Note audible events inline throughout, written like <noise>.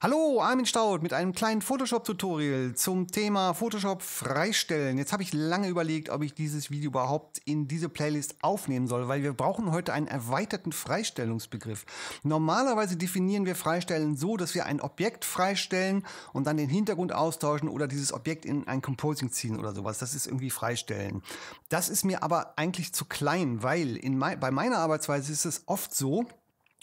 Hallo, Armin Staud mit einem kleinen Photoshop-Tutorial zum Thema Photoshop freistellen. Jetzt habe ich lange überlegt, ob ich dieses Video überhaupt in diese Playlist aufnehmen soll, weil wir brauchen heute einen erweiterten Freistellungsbegriff. Normalerweise definieren wir Freistellen so, dass wir ein Objekt freistellen und dann den Hintergrund austauschen oder dieses Objekt in ein Composing ziehen oder sowas. Das ist irgendwie Freistellen. Das ist mir aber eigentlich zu klein, weil in, bei meiner Arbeitsweise ist es oft so,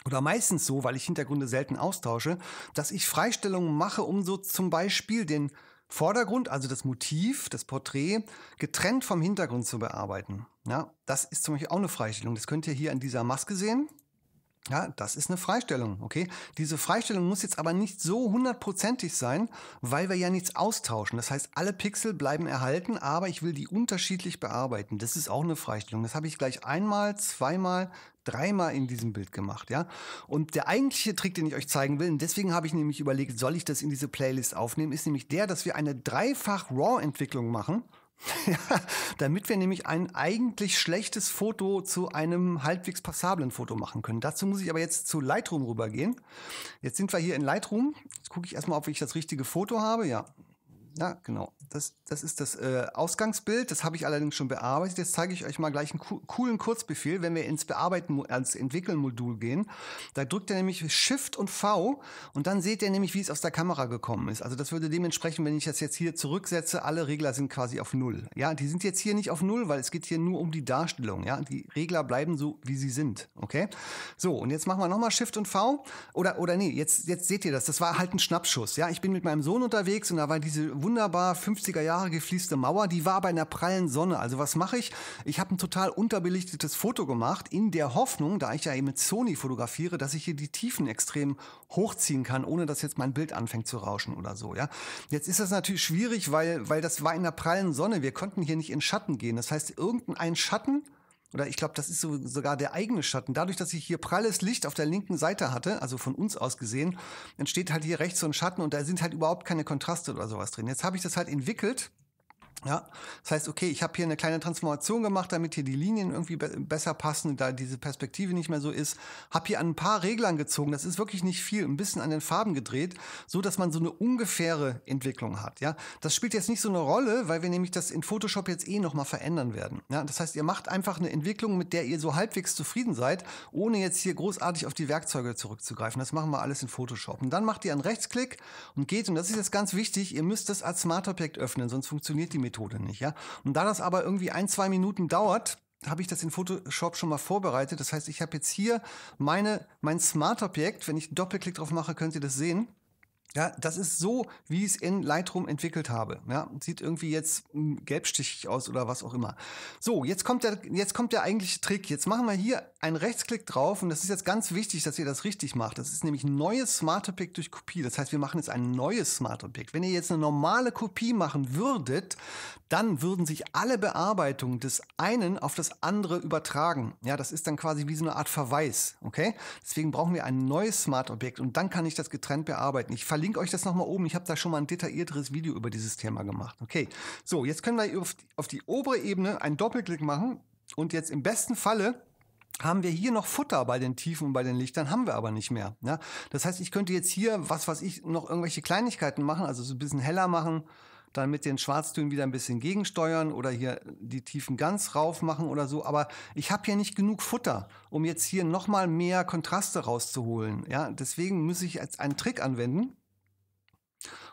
oder meistens so, weil ich Hintergründe selten austausche, dass ich Freistellungen mache, um so zum Beispiel den Vordergrund, also das Motiv, das Porträt, getrennt vom Hintergrund zu bearbeiten. Ja, das ist zum Beispiel auch eine Freistellung. Das könnt ihr hier an dieser Maske sehen. Ja, das ist eine Freistellung, okay? Diese Freistellung muss jetzt aber nicht so hundertprozentig sein, weil wir ja nichts austauschen. Das heißt, alle Pixel bleiben erhalten, aber ich will die unterschiedlich bearbeiten. Das ist auch eine Freistellung. Das habe ich gleich einmal, zweimal, dreimal in diesem Bild gemacht, ja? Und der eigentliche Trick, den ich euch zeigen will, und deswegen habe ich nämlich überlegt, soll ich das in diese Playlist aufnehmen, ist nämlich der, dass wir eine dreifach RAW-Entwicklung machen – <laughs> Ja, damit wir nämlich ein eigentlich schlechtes Foto zu einem halbwegs passablen Foto machen können. Dazu muss ich aber jetzt zu Lightroom rübergehen. Jetzt sind wir hier in Lightroom. Jetzt gucke ich erstmal, ob ich das richtige Foto habe. Ja, ja, genau. Das, das ist das äh, Ausgangsbild. Das habe ich allerdings schon bearbeitet. Jetzt zeige ich euch mal gleich einen co coolen Kurzbefehl, wenn wir ins Bearbeiten, ans Entwickeln-Modul gehen. Da drückt ihr nämlich Shift und V und dann seht ihr nämlich, wie es aus der Kamera gekommen ist. Also das würde dementsprechend, wenn ich das jetzt hier zurücksetze, alle Regler sind quasi auf Null. Ja, die sind jetzt hier nicht auf Null, weil es geht hier nur um die Darstellung. Ja, die Regler bleiben so, wie sie sind. Okay? So, und jetzt machen wir nochmal Shift und V. Oder, oder nee, jetzt, jetzt seht ihr das. Das war halt ein Schnappschuss. Ja, ich bin mit meinem Sohn unterwegs und da war diese wunderbar 50er Jahre gefließte Mauer, die war bei einer prallen Sonne. Also was mache ich? Ich habe ein total unterbelichtetes Foto gemacht, in der Hoffnung, da ich ja eben mit Sony fotografiere, dass ich hier die Tiefen extrem hochziehen kann, ohne dass jetzt mein Bild anfängt zu rauschen oder so. Ja, Jetzt ist das natürlich schwierig, weil, weil das war in der prallen Sonne. Wir konnten hier nicht in Schatten gehen. Das heißt, irgendein Schatten oder ich glaube, das ist so, sogar der eigene Schatten. Dadurch, dass ich hier pralles Licht auf der linken Seite hatte, also von uns aus gesehen, entsteht halt hier rechts so ein Schatten und da sind halt überhaupt keine Kontraste oder sowas drin. Jetzt habe ich das halt entwickelt ja, das heißt, okay, ich habe hier eine kleine Transformation gemacht, damit hier die Linien irgendwie be besser passen, da diese Perspektive nicht mehr so ist. Habe hier an ein paar Reglern gezogen, das ist wirklich nicht viel, ein bisschen an den Farben gedreht, so dass man so eine ungefähre Entwicklung hat. Ja, das spielt jetzt nicht so eine Rolle, weil wir nämlich das in Photoshop jetzt eh nochmal verändern werden. Ja, das heißt, ihr macht einfach eine Entwicklung, mit der ihr so halbwegs zufrieden seid, ohne jetzt hier großartig auf die Werkzeuge zurückzugreifen. Das machen wir alles in Photoshop. Und dann macht ihr einen Rechtsklick und geht, und das ist jetzt ganz wichtig, ihr müsst das als Smart Objekt öffnen, sonst funktioniert die Methode Methode nicht, ja. Und da das aber irgendwie ein, zwei Minuten dauert, habe ich das in Photoshop schon mal vorbereitet. Das heißt, ich habe jetzt hier meine, mein Smart-Objekt. Wenn ich einen Doppelklick drauf mache, könnt ihr das sehen. Ja, das ist so, wie ich es in Lightroom entwickelt habe. Ja, sieht irgendwie jetzt hm, gelbstichig aus oder was auch immer. So, jetzt kommt der, jetzt kommt der eigentliche Trick. Jetzt machen wir hier einen Rechtsklick drauf und das ist jetzt ganz wichtig, dass ihr das richtig macht. Das ist nämlich neues Smart Pick durch Kopie. Das heißt, wir machen jetzt ein neues Smart Pick. Wenn ihr jetzt eine normale Kopie machen würdet, dann würden sich alle Bearbeitungen des einen auf das andere übertragen. Ja, das ist dann quasi wie so eine Art Verweis. Okay? Deswegen brauchen wir ein neues Smart Objekt und dann kann ich das getrennt bearbeiten. Ich verliere verlinke euch das nochmal oben. Ich habe da schon mal ein detaillierteres Video über dieses Thema gemacht. Okay, so, jetzt können wir auf die, auf die obere Ebene einen Doppelklick machen und jetzt im besten Falle haben wir hier noch Futter bei den Tiefen und bei den Lichtern, haben wir aber nicht mehr. Ja? Das heißt, ich könnte jetzt hier, was was ich, noch irgendwelche Kleinigkeiten machen, also so ein bisschen heller machen, dann mit den Schwarztönen wieder ein bisschen gegensteuern oder hier die Tiefen ganz rauf machen oder so. Aber ich habe hier nicht genug Futter, um jetzt hier nochmal mehr Kontraste rauszuholen. Ja? Deswegen muss ich jetzt einen Trick anwenden.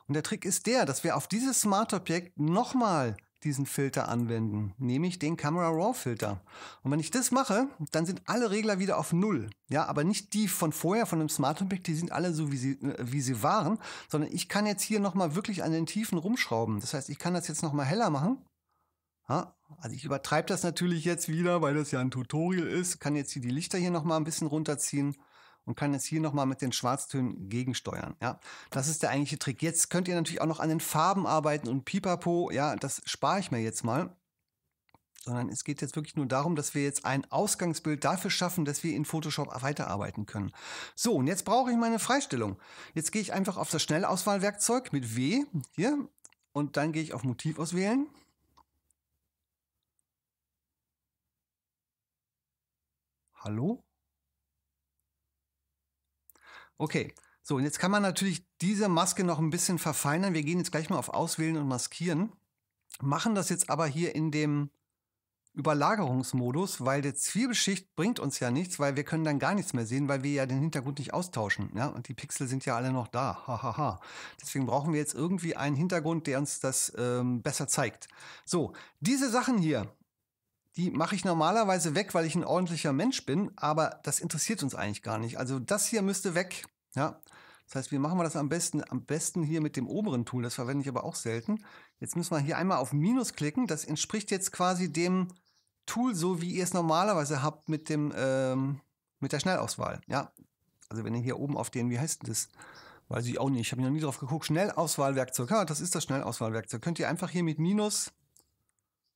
Und der Trick ist der, dass wir auf dieses Smart-Objekt nochmal diesen Filter anwenden, nämlich den Camera Raw Filter. Und wenn ich das mache, dann sind alle Regler wieder auf Null. Ja, aber nicht die von vorher, von dem Smart Object, die sind alle so, wie sie, äh, wie sie waren, sondern ich kann jetzt hier nochmal wirklich an den Tiefen rumschrauben. Das heißt, ich kann das jetzt nochmal heller machen. Ja, also ich übertreibe das natürlich jetzt wieder, weil das ja ein Tutorial ist, kann jetzt hier die Lichter hier nochmal ein bisschen runterziehen und kann jetzt hier nochmal mit den Schwarztönen gegensteuern. Ja, das ist der eigentliche Trick. Jetzt könnt ihr natürlich auch noch an den Farben arbeiten und pipapo. Ja, das spare ich mir jetzt mal. Sondern es geht jetzt wirklich nur darum, dass wir jetzt ein Ausgangsbild dafür schaffen, dass wir in Photoshop weiterarbeiten können. So, und jetzt brauche ich meine Freistellung. Jetzt gehe ich einfach auf das Schnellauswahlwerkzeug mit W hier und dann gehe ich auf Motiv auswählen. Hallo? Okay, so und jetzt kann man natürlich diese Maske noch ein bisschen verfeinern. Wir gehen jetzt gleich mal auf Auswählen und Maskieren, machen das jetzt aber hier in dem Überlagerungsmodus, weil der Zwiebelschicht bringt uns ja nichts, weil wir können dann gar nichts mehr sehen, weil wir ja den Hintergrund nicht austauschen. Ja? Und die Pixel sind ja alle noch da. Hahaha. Ha, ha. Deswegen brauchen wir jetzt irgendwie einen Hintergrund, der uns das ähm, besser zeigt. So, diese Sachen hier, die mache ich normalerweise weg, weil ich ein ordentlicher Mensch bin, aber das interessiert uns eigentlich gar nicht. Also das hier müsste weg. Ja. Das heißt, wie machen wir das am besten? Am besten hier mit dem oberen Tool, das verwende ich aber auch selten. Jetzt müssen wir hier einmal auf Minus klicken. Das entspricht jetzt quasi dem Tool, so wie ihr es normalerweise habt mit, dem, ähm, mit der Schnellauswahl. Ja, also wenn ihr hier oben auf den, wie heißt denn das? Weiß ich auch nicht, ich habe noch nie drauf geguckt. Schnellauswahlwerkzeug, ja, das ist das Schnellauswahlwerkzeug. Könnt ihr einfach hier mit Minus,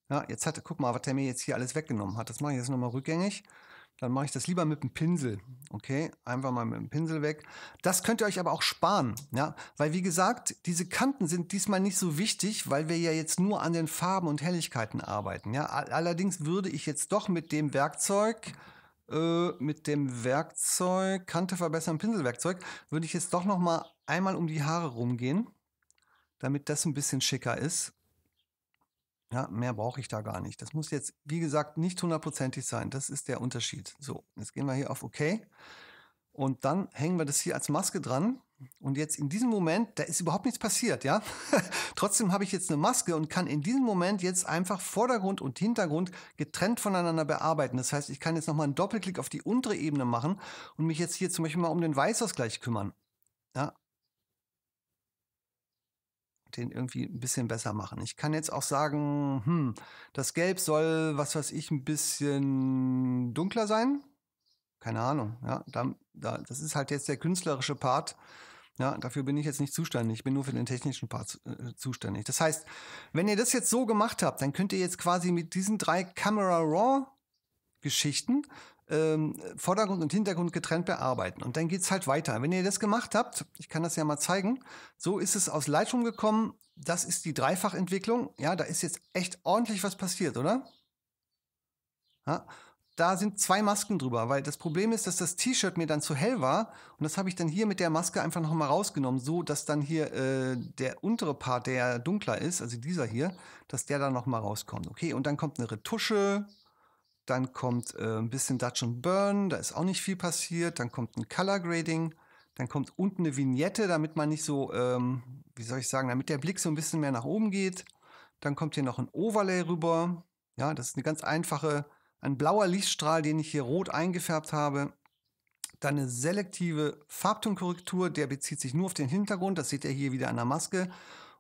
ja, jetzt hat, guck mal, was der mir jetzt hier alles weggenommen hat. Das mache ich jetzt nochmal rückgängig dann mache ich das lieber mit dem Pinsel. Okay, einfach mal mit dem Pinsel weg. Das könnt ihr euch aber auch sparen, ja, weil wie gesagt, diese Kanten sind diesmal nicht so wichtig, weil wir ja jetzt nur an den Farben und Helligkeiten arbeiten. Ja, allerdings würde ich jetzt doch mit dem Werkzeug äh, mit dem Werkzeug, Kante verbessern, Pinselwerkzeug, würde ich jetzt doch noch mal einmal um die Haare rumgehen, damit das ein bisschen schicker ist. Ja, mehr brauche ich da gar nicht. Das muss jetzt, wie gesagt, nicht hundertprozentig sein. Das ist der Unterschied. So, jetzt gehen wir hier auf OK. Und dann hängen wir das hier als Maske dran. Und jetzt in diesem Moment, da ist überhaupt nichts passiert, ja. <laughs> Trotzdem habe ich jetzt eine Maske und kann in diesem Moment jetzt einfach Vordergrund und Hintergrund getrennt voneinander bearbeiten. Das heißt, ich kann jetzt nochmal einen Doppelklick auf die untere Ebene machen und mich jetzt hier zum Beispiel mal um den Weißausgleich kümmern. Ja, den irgendwie ein bisschen besser machen. Ich kann jetzt auch sagen, hm, das Gelb soll, was weiß ich, ein bisschen dunkler sein. Keine Ahnung. Ja, da, da, das ist halt jetzt der künstlerische Part. Ja, dafür bin ich jetzt nicht zuständig. Ich bin nur für den technischen Part äh, zuständig. Das heißt, wenn ihr das jetzt so gemacht habt, dann könnt ihr jetzt quasi mit diesen drei Camera Raw Geschichten ähm, Vordergrund und Hintergrund getrennt bearbeiten. Und dann geht es halt weiter. Wenn ihr das gemacht habt, ich kann das ja mal zeigen, so ist es aus Lightroom gekommen. Das ist die Dreifachentwicklung. Ja, da ist jetzt echt ordentlich was passiert, oder? Ja, da sind zwei Masken drüber, weil das Problem ist, dass das T-Shirt mir dann zu hell war und das habe ich dann hier mit der Maske einfach nochmal rausgenommen, so dass dann hier äh, der untere Part, der dunkler ist, also dieser hier, dass der dann nochmal rauskommt. Okay, und dann kommt eine Retusche, dann kommt äh, ein bisschen Dutch and Burn, da ist auch nicht viel passiert. Dann kommt ein Color Grading. Dann kommt unten eine Vignette, damit man nicht so, ähm, wie soll ich sagen, damit der Blick so ein bisschen mehr nach oben geht. Dann kommt hier noch ein Overlay rüber. Ja, das ist eine ganz einfache, ein blauer Lichtstrahl, den ich hier rot eingefärbt habe. Dann eine selektive Farbtonkorrektur, der bezieht sich nur auf den Hintergrund. Das seht ihr hier wieder an der Maske.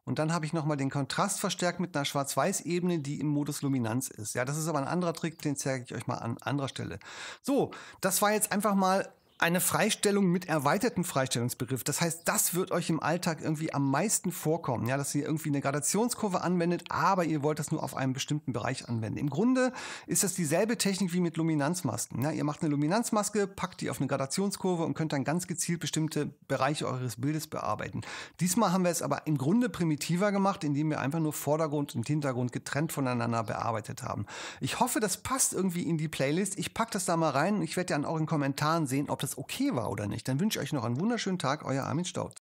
Und dann habe ich nochmal den Kontrast verstärkt mit einer Schwarz-Weiß-Ebene, die im Modus Luminanz ist. Ja, das ist aber ein anderer Trick, den zeige ich euch mal an anderer Stelle. So, das war jetzt einfach mal eine Freistellung mit erweiterten Freistellungsbegriff. Das heißt, das wird euch im Alltag irgendwie am meisten vorkommen, ja, dass ihr irgendwie eine Gradationskurve anwendet, aber ihr wollt das nur auf einem bestimmten Bereich anwenden. Im Grunde ist das dieselbe Technik wie mit Luminanzmasken. Ja, ihr macht eine Luminanzmaske, packt die auf eine Gradationskurve und könnt dann ganz gezielt bestimmte Bereiche eures Bildes bearbeiten. Diesmal haben wir es aber im Grunde primitiver gemacht, indem wir einfach nur Vordergrund und Hintergrund getrennt voneinander bearbeitet haben. Ich hoffe, das passt irgendwie in die Playlist. Ich packe das da mal rein. und Ich werde dann auch in Kommentaren sehen, ob das das okay war oder nicht. Dann wünsche ich euch noch einen wunderschönen Tag, euer Armin Staud.